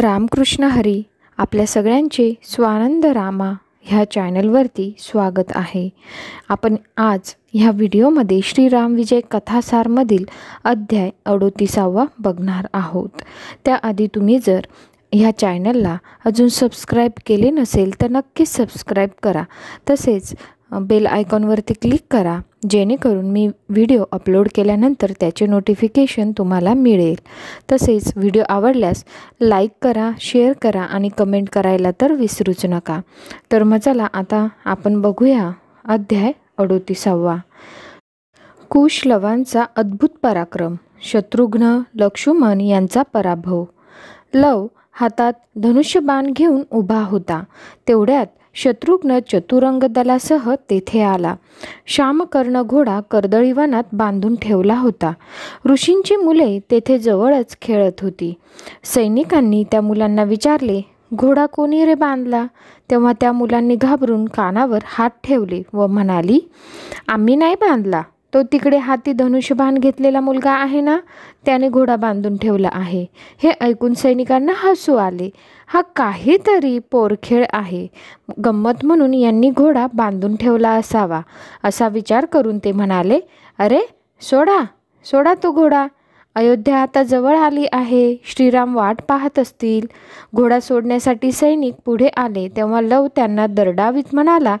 रामकृष्ण हरी आपल्या सगळ्यांचे स्वानंद रामा ह्या चॅनलवरती स्वागत आहे आपण आज ह्या व्हिडिओमध्ये श्रीराम विजय कथासारमधील अध्याय अडोतीसावा बघणार आहोत त्याआधी तुम्ही जर ह्या चॅनलला अजून सबस्क्राईब केले नसेल तर नक्कीच सबस्क्राईब करा तसेच बेल आयकॉनवरती क्लिक करा जेणेकरून मी व्हिडिओ अपलोड केल्यानंतर त्याचे नोटिफिकेशन तुम्हाला मिळेल तसेच व्हिडिओ आवडल्यास लाईक करा शेअर करा आणि कमेंट करायला तर विसरूच नका तर मग चला आता आपण बघूया अध्याय अडोतीसावा कुशलवांचा अद्भुत पराक्रम शत्रुघ्न लक्ष्मण यांचा पराभव लव हातात धनुष्यबाण घेऊन उभा होता तेवढ्यात शत्रुघ्न चतुरंग दलासह तेथे आला श्यामकर्ण घोडा कर्दळीवनात बांधून ठेवला होता ऋषींची मुले तेथे जवळच खेळत होती सैनिकांनी त्या मुलांना विचारले घोडा कोणी रे बांधला तेव्हा त्या मुलांनी घाबरून कानावर हात ठेवले व म्हणाली आम्ही नाही बांधला तो तिकडे हाती धनुष्यबाण घेतलेला मुलगा आहे ना त्याने घोडा बांधून ठेवला आहे हे ऐकून सैनिकांना हसू आले हा काहीतरी पोरखेळ आहे गंमत म्हणून यांनी घोडा बांधून ठेवला असावा असा विचार करून ते म्हणाले अरे सोडा सोडा तो घोडा अयोध्या आता जवळ आली आहे श्रीराम वाट पाहत असतील घोडा सोडण्यासाठी सैनिक पुढे आले तेव्हा लव त्यांना दरडावीत म्हणाला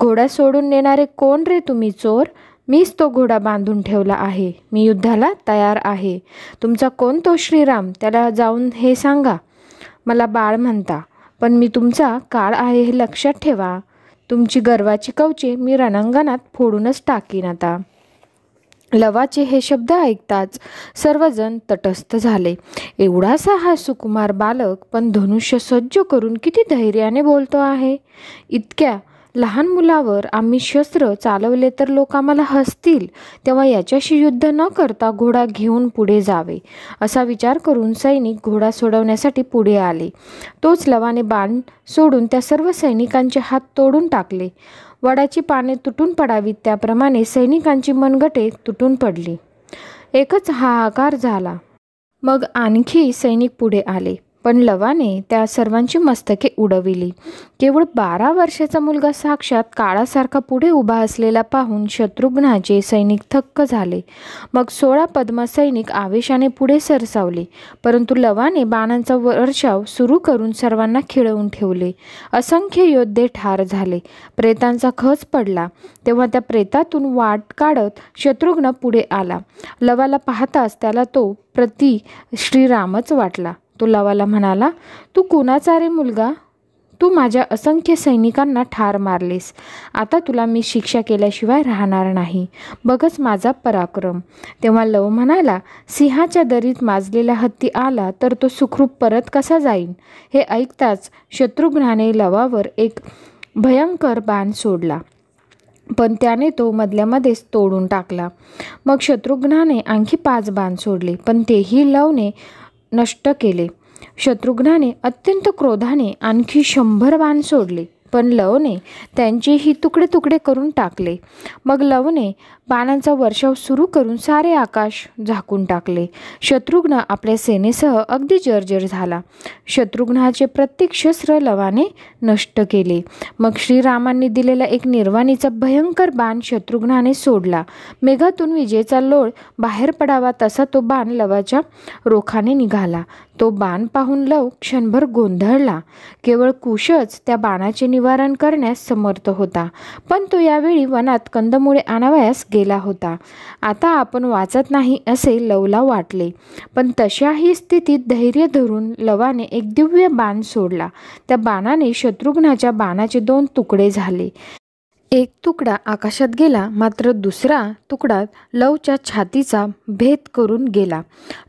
घोडा सोडून नेणारे कोण रे तुम्ही चोर मीच तो घोडा बांधून ठेवला आहे मी युद्धाला तयार आहे तुमचा कोण तो श्रीराम त्याला जाऊन हे सांगा मला बाळ म्हणता पण मी तुमचा काळ आहे हे लक्षात ठेवा तुमची गर्वाची कवचे मी रणांगणात फोडूनच टाकीन आता लवाचे हे शब्द ऐकताच सर्वजण तटस्थ झाले एवढासा हा सुकुमार बालक पण धनुष्य सज्ज करून किती धैर्याने बोलतो आहे इतक्या लहान मुलावर आम्ही शस्त्र चालवले तर लोक आम्हाला हसतील तेव्हा याच्याशी युद्ध न करता घोडा घेऊन पुढे जावे असा विचार करून सैनिक घोडा सोडवण्यासाठी पुढे आले तोच लवाने बाण सोडून त्या सर्व सैनिकांचे हात तोडून टाकले वडाची पाने तुटून पडावीत त्याप्रमाणे सैनिकांची मनगटे तुटून पडली एकच हाहाकार झाला मग आणखी सैनिक पुढे आले पण लवाने त्या सर्वांची मस्तके उडविली केवळ बारा वर्षाचा मुलगा साक्षात काळासारखा पुढे उभा असलेला पाहून शत्रुघ्नाचे सैनिक थक्क झाले मग सोळा पद्मसैनिक आवेशाने पुढे सरसावले परंतु लवाने बाणांचा वर्षाव सुरू करून सर्वांना खिळवून ठेवले असंख्य योद्धे ठार झाले प्रेतांचा खच पडला तेव्हा त्या प्रेतातून वाट काढत शत्रुघ्न पुढे आला लवाला पाहताच त्याला तो प्रति श्रीरामच वाटला तो लवाला म्हणाला तू कोणाचा रे मुलगा तू माझ्या असंख्य सैनिकांना ठार मारलीस आता तुला मी शिक्षा केल्याशिवाय राहणार नाही बघच माझा पराक्रम तेव्हा लव म्हणाला सिंहाच्या दरीत माजलेला हत्ती आला तर तो सुखरूप परत कसा जाईन हे ऐकताच शत्रुघ्नाने लवावर एक भयंकर बाण सोडला पण त्याने तो मधल्यामध्येच तोडून टाकला मग शत्रुघ्नाने आणखी पाच बाण सोडले पण तेही लवने नष्ट केले शत्रुघ्नाने अत्यंत क्रोधाने आणखी शंभर बाण सोडले पण लवने त्यांचेही तुकडे तुकडे करून टाकले मग लवने बाणांचा वर्षाव सुरू करून सारे आकाश झाकून टाकले शत्रुघ्न आपल्या सेनेसह अगदी जर्जर झाला शत्रुघ्नाचे प्रत्येक शस्त्र लवाने नष्ट केले मग श्रीरामांनी दिलेला एक निर्वाणीचा भयंकर बाण शत्रुघ्नाने सोडला मेघातून विजेचा लोळ बाहेर पडावा तसा तो बाण लवाच्या रोखाने निघाला तो बाण पाहून लव क्षणभर गोंधळला केवळ कुशच त्या बाणाचे निवारण करण्यास समर्थ होता पण तो यावेळी वनात कंदमुळे आणावयास गेला होता आता आपण वाचत नाही असे लवला वाटले पण तशाही स्थितीत धैर्य धरून लवाने एक दिव्य बाण सोडला त्या बाणाने शत्रुघ्नाच्या बाणाचे दोन तुकडे झाले एक तुकडा आकाशात गेला मात्र दुसरा तुकडा लवच्या छातीचा भेद करून गेला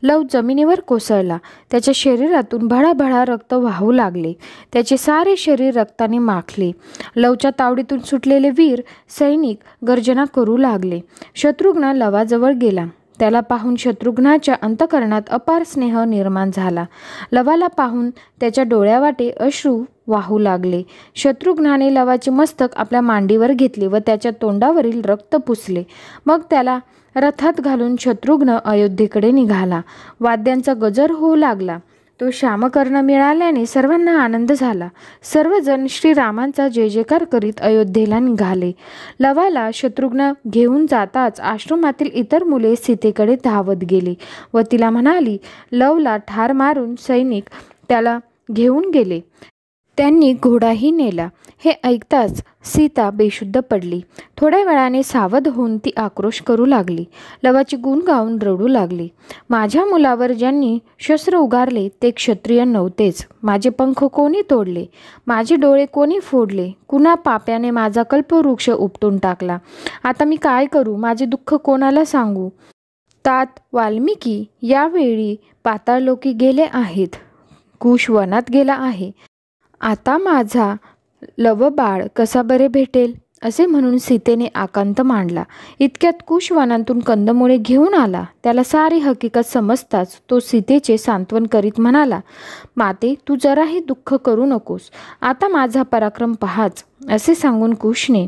लव जमिनीवर कोसळला त्याच्या शरीरातून भळाभळा रक्त वाहू लागले त्याचे सारे शरीर रक्ताने माखले लवच्या तावडीतून सुटलेले वीर सैनिक गर्जना करू लागले शत्रुघ्न लवाजवळ गेला त्याला पाहून शत्रुघ्नाच्या अंतकरणात अपार स्नेह निर्माण झाला लवाला पाहून त्याच्या डोळ्यावाटे अश्रू वाहू लागले शत्रुघ्नाने लवाचे मस्तक आपल्या मांडीवर घेतले व त्याच्या तोंडावरील रक्त पुसले मग त्याला रथात घालून शत्रुघ्न अयोध्येकडे निघाला वाद्यांचा गजर होऊ लागला तो श्यामकर्ण मिळाल्याने सर्वांना आनंद झाला सर्वजण श्रीरामांचा जय जयकार करीत अयोध्येला निघाले लवाला शत्रुघ्न घेऊन जाताच आश्रमातील इतर मुले सीतेकडे धावत गेली व तिला म्हणाली लवला ठार मारून सैनिक त्याला घेऊन गेले त्यांनी घोडाही नेला हे ऐकताच सीता बेशुद्ध पडली थोड्या वेळाने सावध होऊन ती आक्रोश करू लागली लवाची गुण गाऊन रडू लागली माझ्या मुलावर ज्यांनी शस्त्र उगारले ते क्षत्रिय नव्हतेच माझे पंख कोणी तोडले माझे डोळे कोणी फोडले कुणा पाप्याने माझा कल्पवृक्ष उपटून टाकला आता मी काय करू माझे दुःख कोणाला सांगू तात वाल्मिकी यावेळी पाताळलोकी गेले आहेत कुश वनात गेला आहे आता माझा लवबाळ कसा बरे भेटेल असे म्हणून सीतेने आकांत मांडला इतक्यात कुश कंदमुळे घेऊन आला त्याला सारी हकीकत समजताच तो सीतेचे सांत्वन करीत म्हणाला माते तू जराही दुःख करू नकोस आता माझा पराक्रम पहाच असे सांगून कुशने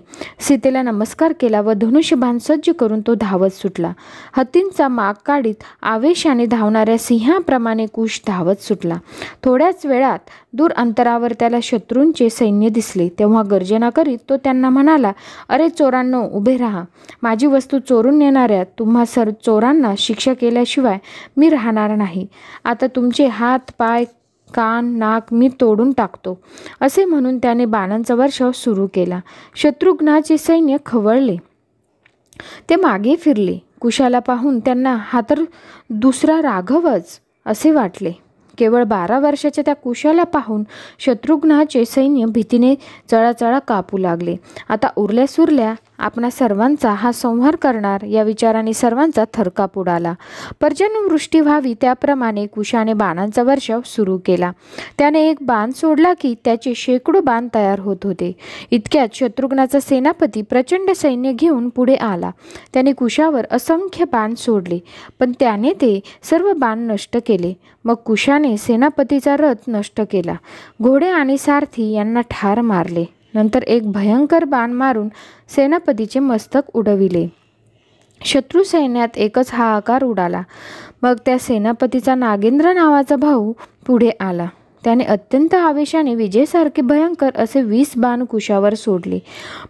सीतेला नमस्कार केला व धनुष्यबाण सज्ज करून तो धावत सुटला हत्तींचा माग काढीत आवेशाने धावणाऱ्या सिंहाप्रमाणे कुश धावत सुटला थोड्याच वेळात दूर अंतरावर त्याला शत्रूंचे सैन्य दिसले तेव्हा गर्जना करीत तो त्यांना म्हणाला अरे चोरांनो उभे राहा माझी वस्तू चोरून नेणाऱ्या तुम्हा सर चोरांना शिक्षा केल्याशिवाय मी राहणार नाही आता तुमचे हात पाय कान नाक मी तोडून टाकतो असे म्हणून त्याने बाणांचा वर्षाव सुरू केला शत्रुघ्नाचे सैन्य खवळले ते मागे फिरले कुशाला पाहून त्यांना हा तर दुसरा राघवच असे वाटले केवळ बारा वर्षाच्या त्या कुशाला पाहून शत्रुघ्नाचे सैन्य भीतीने चळाचळा कापू लागले आता उरल्या सुरल्या आपणा सर्वांचा हा संहार करणार या विचाराने सर्वांचा थरकाप उडाला वृष्टी व्हावी त्याप्रमाणे कुशाने बाणांचा वर्षाव सुरू केला त्याने एक बाण सोडला की त्याचे शेकडो बाण तयार होत होते इतक्यात शत्रुघ्नाचा सेनापती प्रचंड सैन्य घेऊन पुढे आला त्याने कुशावर असंख्य बाण सोडले पण त्याने ते सर्व बाण नष्ट केले मग कुशाने सेनापतीचा रथ नष्ट केला घोडे आणि सारथी यांना ठार मारले नंतर एक भयंकर बाण मारून सेनापतीचे मस्तक उडविले शत्रू सैन्यात एकच हा आकार उडाला मग त्या सेनापतीचा नागेंद्र नावाचा भाऊ पुढे आला त्याने अत्यंत आवेशाने विजयसारखे भयंकर असे वीस बाण कुशावर सोडले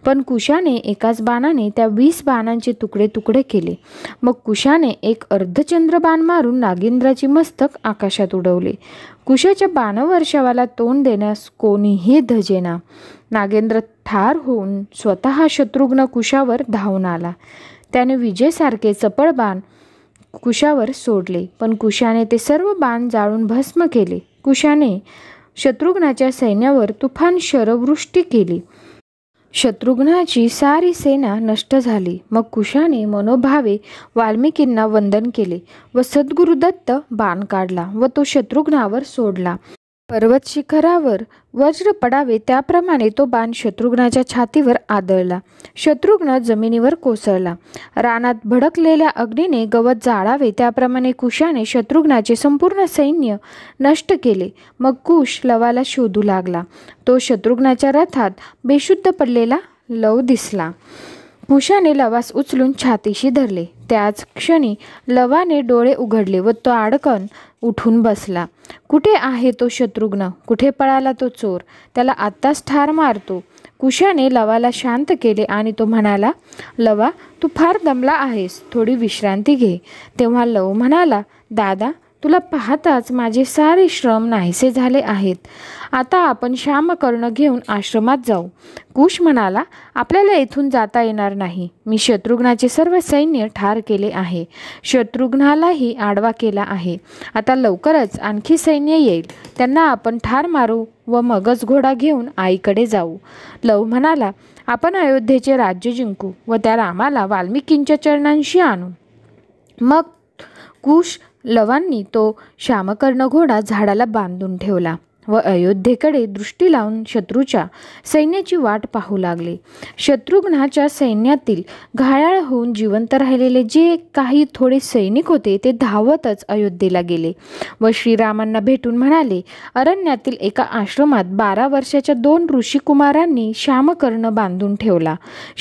पण कुशाने एकाच बाणाने त्या वीस बाणांचे तुकडे तुकडे केले मग कुशाने एक अर्धचंद्र बाण मारून नागेंद्राची मस्तक आकाशात उडवले कुशाच्या बाणवर्षावाला तोंड देण्यास कोणीही धजेना नागेंद्र ठार होऊन स्वतः शत्रुघ्न कुशावर धावून आला त्याने विजेसारखे चपळ बाण कुशावर सोडले पण कुशाने ते सर्व बाण जाळून भस्म केले कुशाने शत्रुघ्नाच्या सैन्यावर तुफान शरवृष्टी केली शत्रुघ्नाची सारी सेना नष्ट झाली मग कुशाने मनोभावे वाल्मिकींना वंदन केले व सद्गुरुदत्त बाण काढला व तो शत्रुघ्नावर सोडला पर्वत शिखरावर वज्र पडावे त्याप्रमाणे तो बाण शत्रुघ्नाच्या छातीवर आदळला शत्रुघ्न जमिनीवर कोसळला रानात भडकलेल्या अग्नीने गवत जाळावे त्याप्रमाणे कुशाने शत्रुघ्नाचे संपूर्ण सैन्य नष्ट केले मग कुश लवाला शोधू लागला तो शत्रुघ्नाच्या रथात बेशुद्ध पडलेला लव दिसला कुशाने लवास उचलून छातीशी धरले त्याच क्षणी लवाने डोळे उघडले व तो आडकन उठून बसला कुठे आहे तो शत्रुघ्न कुठे पळाला तो चोर त्याला आत्ताच ठार मारतो कुशाने लवाला शांत केले आणि तो म्हणाला लवा तू फार दमला आहेस थोडी विश्रांती घे तेव्हा लव म्हणाला दादा तुला पाहताच माझे सारे श्रम नाहीसे झाले आहेत आता आपण श्यामकर्ण घेऊन आश्रमात जाऊ कुश म्हणाला आपल्याला येथून जाता येणार नाही मी शत्रुघ्नाचे सर्व सैन्य ठार केले आहे शत्रुघ्नालाही आडवा केला आहे आता लवकरच आणखी सैन्य येईल त्यांना आपण ठार मारू व मगच घोडा घेऊन आईकडे जाऊ लव म्हणाला आपण अयोध्येचे राज्य जिंकू व त्या रामाला वाल्मिकींच्या चरणांशी आणू मग कुश लवांनी तो श्यामकर्ण घोडा झाडाला बांधून ठेवला व अयोध्येकडे दृष्टी लावून शत्रूच्या सैन्याची वाट पाहू लागले शत्रुघ्नाच्या सैन्यातील घायाळ होऊन जिवंत राहिलेले जे काही थोडे सैनिक होते ते धावतच अयोध्येला गेले व श्रीरामांना भेटून म्हणाले अरण्यातील एका आश्रमात बारा वर्षाच्या दोन ऋषिकुमारांनी श्यामकर्ण बांधून ठेवला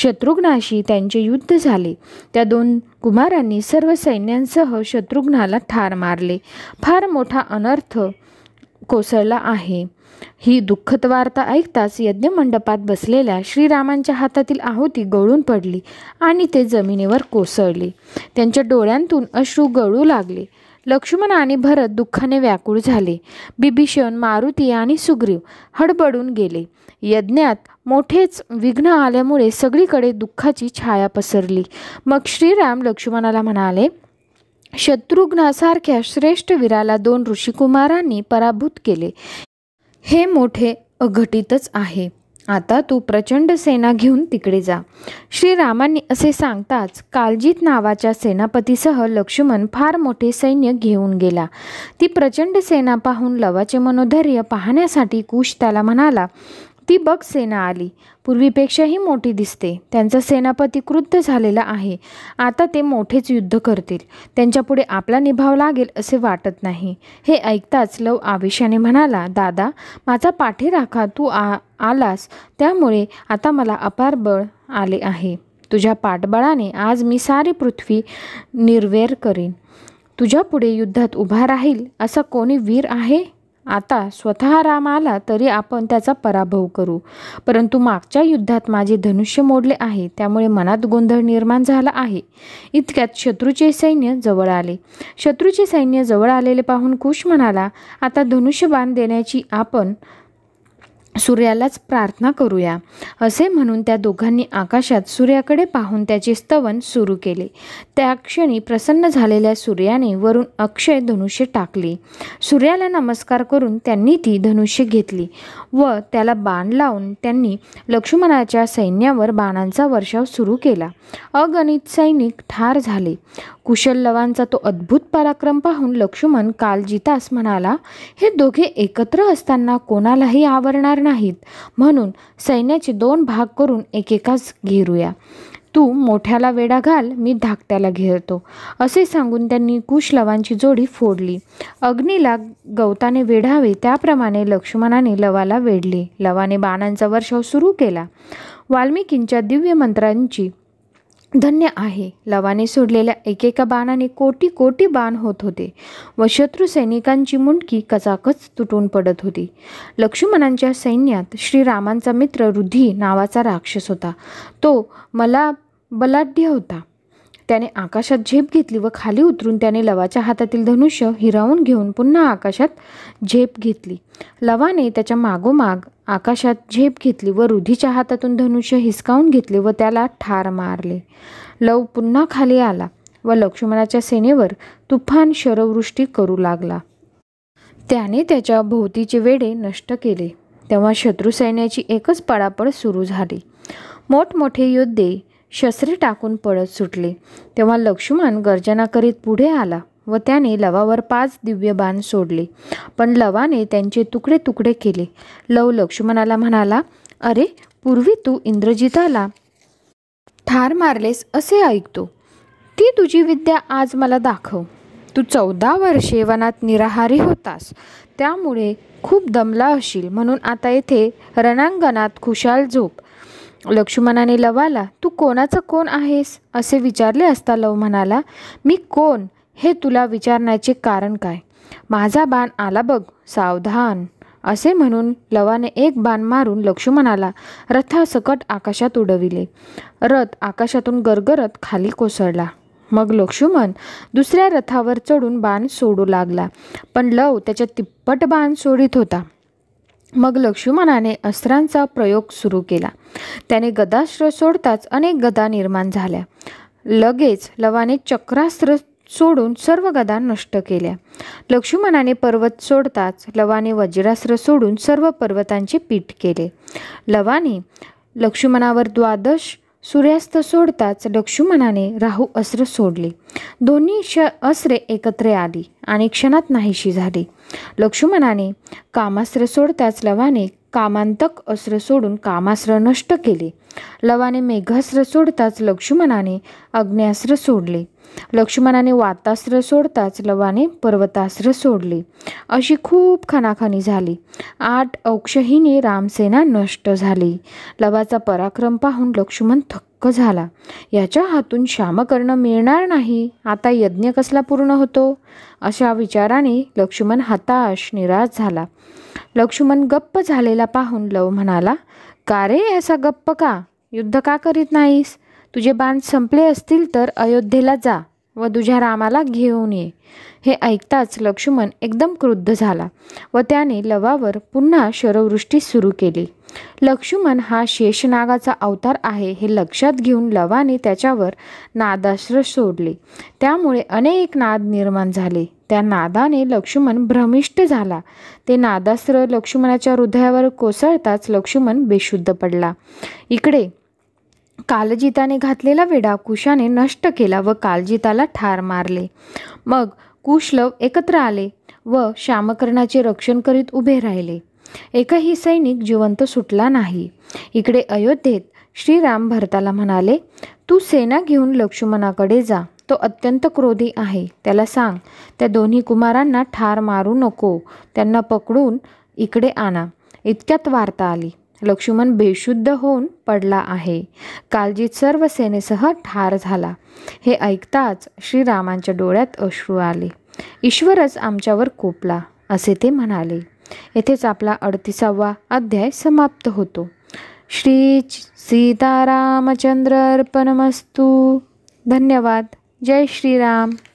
शत्रुघ्नाशी त्यांचे युद्ध झाले त्या दोन कुमारांनी सर्व सैन्यांसह शत्रुघ्नाला ठार मारले फार मोठा अनर्थ कोसळला आहे ही दुःखद वार्ता ऐकताच यज्ञमंडपात बसलेल्या श्रीरामांच्या हातातील आहुती गळून पडली आणि ते जमिनीवर कोसळले त्यांच्या डोळ्यांतून अश्रू गळू लागले लक्ष्मण आणि भरत दुःखाने व्याकुळ झाले बिभीषण मारुती आणि सुग्रीव हडबडून गेले यज्ञात मोठेच विघ्न आल्यामुळे सगळीकडे दुःखाची छाया पसरली मग श्रीराम लक्ष्मणाला म्हणाले शत्रुघ्नासारख्या श्रेष्ठ वीराला दोन ऋषिकुमारांनी पराभूत केले हे मोठे अघटितच आहे आता तू प्रचंड सेना घेऊन तिकडे जा श्रीरामांनी असे सांगताच कालजीत नावाच्या सेनापतीसह लक्ष्मण फार मोठे सैन्य घेऊन गेला ती प्रचंड सेना पाहून लवाचे मनोधैर्य पाहण्यासाठी कुश त्याला म्हणाला ती बघ सेना आली पूर्वीपेक्षाही मोठी दिसते त्यांचा सेनापती क्रुद्ध झालेला आहे आता ते मोठेच युद्ध करतील त्यांच्यापुढे आपला निभाव लागेल असे वाटत नाही हे ऐकताच लव आवेशाने म्हणाला दादा माझा पाठीराखा तू आ आलास त्यामुळे आता मला अपार बळ आले आहे तुझ्या पाठबळाने आज मी सारी पृथ्वी निर्वेर करेन तुझ्यापुढे युद्धात उभा राहील असा कोणी वीर आहे आता स्वतः राम आला तरी आपण त्याचा पराभव करू परंतु मागच्या युद्धात माझे धनुष्य मोडले आहे त्यामुळे मनात गोंधळ निर्माण झाला आहे इतक्यात शत्रूचे सैन्य जवळ आले शत्रूचे सैन्य जवळ आलेले पाहून खुश म्हणाला आता धनुष्यबाण देण्याची आपण सूर्यालाच प्रार्थना करूया असे म्हणून त्या दोघांनी आकाशात सूर्याकडे पाहून त्याचे स्तवन सुरू केले त्या क्षणी प्रसन्न झालेल्या सूर्याने वरून अक्षय धनुष्य टाकले सूर्याला नमस्कार करून त्यांनी ती धनुष्य घेतली व त्याला बाण लावून त्यांनी लक्ष्मणाच्या सैन्यावर बाणांचा वर्षाव सुरू केला अगणित सैनिक ठार झाले लवांचा तो अद्भुत पराक्रम पाहून लक्ष्मण कालजितास म्हणाला हे दोघे एकत्र असताना कोणालाही आवरणार नाही नाहीत म्हणून सैन्याचे दोन भाग करून एकेकास घेरूया तू मोठ्याला वेढा घाल मी धाकट्याला घेरतो असे सांगून त्यांनी कुशलवांची जोडी फोडली अग्नीला गवताने वेढावे त्याप्रमाणे लक्ष्मणाने लवाला वेढले लवाने बाणांचा वर्षाव सुरू केला वाल्मिकींच्या दिव्य मंत्रांची धन्य आहे लवाने सोडलेल्या एकेका बाणाने कोटी कोटी बाण होत होते व शत्रू सैनिकांची मुंडकी कचाकच तुटून पडत होती लक्ष्मणांच्या सैन्यात श्रीरामांचा मित्र रुधी नावाचा राक्षस होता तो मला बलाढ्य होता त्याने आकाशात झेप घेतली व खाली उतरून त्याने लवाच्या हातातील धनुष्य हिरावून घेऊन पुन्हा आकाशात झेप घेतली लवाने त्याच्या मागोमाग आकाशात झेप घेतली व रुधीच्या हातातून धनुष्य हिसकावून घेतले व त्याला ठार मारले लव पुन्हा खाली आला व लक्ष्मणाच्या सेनेवर तुफान शरवृष्टी करू लागला त्याने त्याच्या भोवतीचे वेडे नष्ट केले तेव्हा शत्रुसैन्याची एकच पळापळ सुरू झाली मोठमोठे योद्धे शस्त्रे टाकून पळत सुटले तेव्हा लक्ष्मण गर्जना करीत पुढे आला व त्याने लवावर पाच दिव्य बाण सोडले पण लवाने त्यांचे तुकडे तुकडे केले लव लक्ष्मणाला म्हणाला अरे पूर्वी तू इंद्रजिताला ठार मारलेस असे ऐकतो ती तुझी विद्या आज मला दाखव तू चौदा वर्षे वनात निराहारी होतास त्यामुळे खूप दमला असील म्हणून आता येथे रणांगणात खुशाल झोप लक्ष्मणाने लवाला तू कोणाचं कोण आहेस असे विचारले असता लव म्हणाला मी कोण हे तुला विचारण्याचे कारण काय माझा बाण आला बघ सावधान असे म्हणून लवाने एक बाण मारून लक्ष्मणाला रथासकट आकाशात उडविले रथ आकाशातून गरगरत खाली कोसळला मग लक्ष्मण दुसऱ्या रथावर चढून बाण सोडू लागला पण लव त्याच्या तिप्पट बाण सोडित होता मग लक्ष्मणाने अस्त्रांचा प्रयोग सुरू केला त्याने गदास्त्र सोडताच अनेक गदा निर्माण झाल्या लगेच लवाने चक्रास्त्र सोडून सर्व गदा नष्ट केल्या लक्ष्मणाने पर्वत सोडताच लवाने वज्रास्त्र सोडून सर्व पर्वतांचे पीठ केले लवाने लक्ष्मणावर द्वादश सूर्यास्त सोडताच लक्ष्मणाने राहू अस्त्र सोडले दोन्ही क्ष अस्त्रे एकत्र आली आणि क्षणात नाहीशी झाली लक्ष्मणाने कामास्त्र सोडताच लवाने कामांतक अस्त्र सोडून कामास्त्र नष्ट केले लवाने मेघास्त्र सोडताच लक्ष्मणाने अग्न्यास्त्र सोडले लक्ष्मणाने वातास्त्र सोडताच लवाने पर्वतास्त्र सोडले अशी खूप खानाखानी झाली आठ औक्षहीने रामसेना नष्ट झाली लवाचा पराक्रम पाहून लक्ष्मण थक्क झाला याच्या हातून श्यामकर्ण मिळणार नाही आता यज्ञ कसला पूर्ण होतो अशा विचाराने लक्ष्मण हताश निराश झाला लक्ष्मण गप्प झालेला पाहून लव म्हणाला का रे असा गप्प का युद्ध का करीत नाहीस तुझे बाण संपले असतील तर अयोध्येला जा व तुझ्या रामाला घेऊन ये हे ऐकताच लक्ष्मण एकदम क्रुद्ध झाला व त्याने लवावर पुन्हा शरवृष्टी सुरू केली लक्ष्मण हा शेषनागाचा अवतार आहे हे लक्षात घेऊन लवाने त्याच्यावर नादाश्र सोडले त्यामुळे अनेक नाद निर्माण झाले त्या नादाने लक्ष्मण भ्रमिष्ट झाला ते नादास्त्र लक्ष्मणाच्या हृदयावर कोसळताच लक्ष्मण बेशुद्ध पडला इकडे कालजिताने घातलेला वेढा कुशाने नष्ट केला व कालजिताला ठार मारले मग कुशलव एकत्र आले व श्यामकर्णाचे रक्षण करीत उभे राहिले एकही सैनिक जिवंत सुटला नाही इकडे अयोध्येत श्रीराम भरताला म्हणाले तू सेना घेऊन लक्ष्मणाकडे जा तो अत्यंत क्रोधी आहे त्याला सांग त्या दोन्ही कुमारांना ठार मारू नको त्यांना पकडून इकडे आणा इतक्यात वार्ता आली लक्ष्मण बेशुद्ध होऊन पडला आहे कालजीत सर्व सेनेसह ठार झाला हे ऐकताच श्रीरामांच्या डोळ्यात अश्रू आले ईश्वरच आमच्यावर कोपला असे ते म्हणाले येथेच आपला अडतीसावा अध्याय समाप्त होतो श्री सीतारामचंद्र अर्पणमस्तू धन्यवाद जय श्रीराम